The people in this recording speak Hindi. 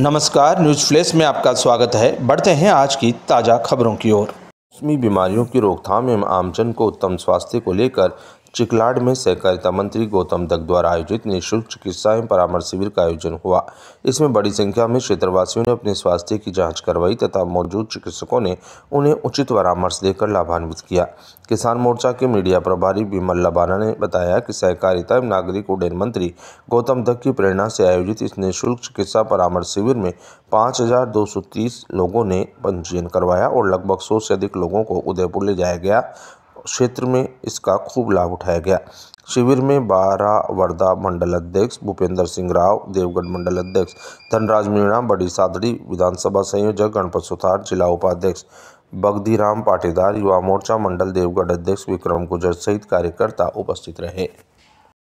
नमस्कार न्यूज फ्लैश में आपका स्वागत है बढ़ते हैं आज की ताज़ा खबरों की ओर मौसमी बीमारियों की रोकथाम एवं आमजन को उत्तम स्वास्थ्य को लेकर चिकलाड में सहकारिता मंत्री गौतम दग द्वारा आयोजित निःशुल्क चिकित्सा एवं परामर्श शिविर का आयोजन हुआ इसमें बड़ी संख्या में क्षेत्रवासियों ने अपने स्वास्थ्य की जांच करवाई तथा मौजूद चिकित्सकों ने उन्हें उचित परामर्श देकर लाभान्वित किया किसान मोर्चा के मीडिया प्रभारी विमल लबाना ने बताया कि सहकारिता एवं नागरिक उड्डयन मंत्री गौतम दग की प्रेरणा से आयोजित इस निःशुल्क चिकित्सा परामर्श शिविर में पाँच लोगों ने पंजीयन करवाया और लगभग सौ से अधिक लोगों को उदयपुर ले जाया गया क्षेत्र में इसका खूब लाभ उठाया गया शिविर में बारह वर्धा मंडल अध्यक्ष भूपेंद्र सिंह राव देवगढ़ मंडल अध्यक्ष धनराज मीणा बड़ी सादड़ी विधानसभा संयोजक गणपत सुथार जिला उपाध्यक्ष बगदीराम पाटीदार युवा मोर्चा मंडल देवगढ़ अध्यक्ष विक्रम गुजर सहित कार्यकर्ता उपस्थित रहे